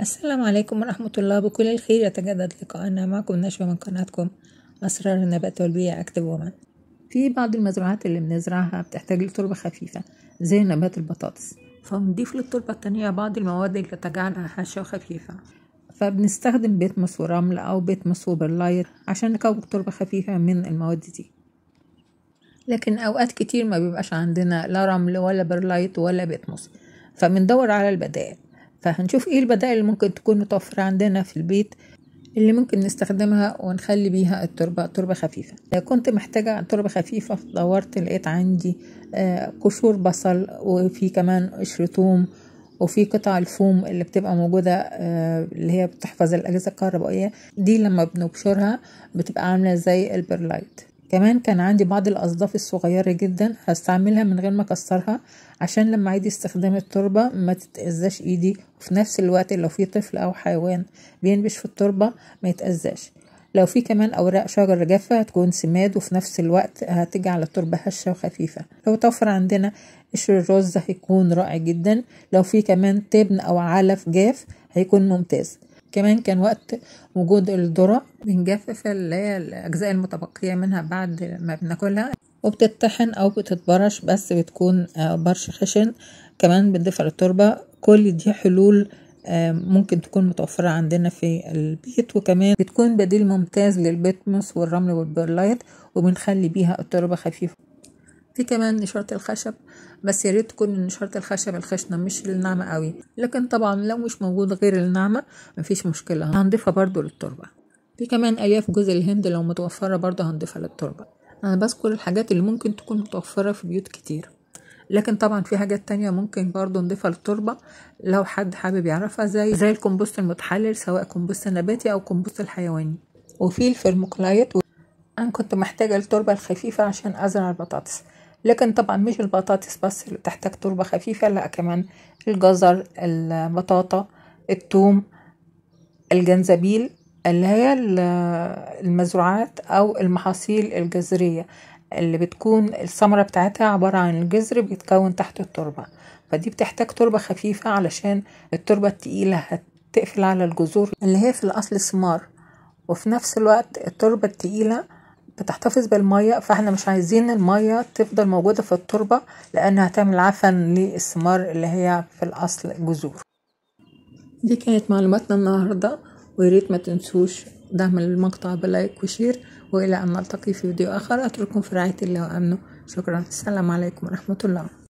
السلام عليكم ورحمة الله بكل الخير يتجدد لقاءنا معكم نشوى من قناتكم أسرار النبات والبيئة أكتب ومن في بعض المزروعات اللي بنزرعها بتحتاج لتربة خفيفة زي نبات البطاطس فنضيف للتربة التانية بعض المواد اللي تجعلها هشة وخفيفة فبنستخدم بيتمس ورمل أو بيتمس وبرلاير عشان نكون تربة خفيفة من المواد دي لكن أوقات كتير ما بيبقاش عندنا لا رمل ولا برلايت ولا بيتمس فبندور على البدائل فهنشوف ايه البدائل اللي ممكن تكون متوفرة عندنا في البيت اللي ممكن نستخدمها ونخلي بيها التربة تربة خفيفة لو كنت محتاجة تربة خفيفة دورت لقيت عندي آه، قشور بصل وفي كمان قشر ثوم وفي قطع الفوم اللي بتبقى موجودة آه، اللي هي بتحفظ الأجهزة الكهربائية دي لما بنبشرها بتبقى عاملة زي البرلايت كمان كان عندي بعض الأصداف الصغيرة جدا هستعملها من غير ما أكسرها عشان لما عيد استخدام التربة ما تتأذاش إيدي وفي نفس الوقت لو في طفل أو حيوان بينبش في التربة ما يتأذاش لو في كمان أوراق شجر جافة هتكون سماد وفي نفس الوقت هتجعل التربة هشة وخفيفة لو توفر عندنا قشر الرز هيكون رائع جدا لو في كمان تبن أو علف جاف هيكون ممتاز كمان كان وقت وجود الذرة بنجفف اللي هي الأجزاء المتبقية منها بعد ما بناكلها وبتتطحن أو بتتبرش بس بتكون آه، برش خشن كمان بنضيفها التربة كل دي حلول آه، ممكن تكون متوفرة عندنا في البيت وكمان بتكون بديل ممتاز للبيتموس والرمل والبرلايت وبنخلي بيها التربة خفيفة في كمان نشارة الخشب بس ياريت تكون نشارة الخشب الخشنة مش الناعمة قوي لكن طبعا لو مش موجود غير الناعمة مفيش مشكلة هنضيفها برضو للتربة في كمان ألياف جوز الهند لو متوفرة برضو هنضيفها للتربة أنا بذكر الحاجات اللي ممكن تكون متوفرة في بيوت كتير لكن طبعا في حاجات تانية ممكن برضو نضيفها للتربة لو حد حابب يعرفها زي زي الكمبوست المتحلل سواء كمبوست نباتي أو كمبوست الحيواني وفي الفيرموكلايت أنا كنت محتاجة التربة الخفيفة عشان أزرع البطاطس لكن طبعا مش البطاطس بس اللي تحتاج تربة خفيفة لا كمان الجزر البطاطا التوم الجنزبيل اللي هي المزروعات أو المحاصيل الجذرية اللي بتكون الثمرة بتاعتها عبارة عن الجذر بيتكون تحت التربة فدي بتحتاج تربة خفيفة علشان التربة التقيلة هتقفل على الجذور اللي هي في الأصل ثمار وفي نفس الوقت التربة التقيلة بتحتفظ بالميه فاحنا مش عايزين الميه تفضل موجوده في التربه لانها هتعمل عفن للثمار اللي هي في الاصل جذور دي كانت معلوماتنا النهارده وياريت ما تنسوش دعم المقطع بلايك وشير والى ان نلتقي في فيديو اخر اترككم في رعايه الله وامنه شكرا السلام عليكم ورحمه الله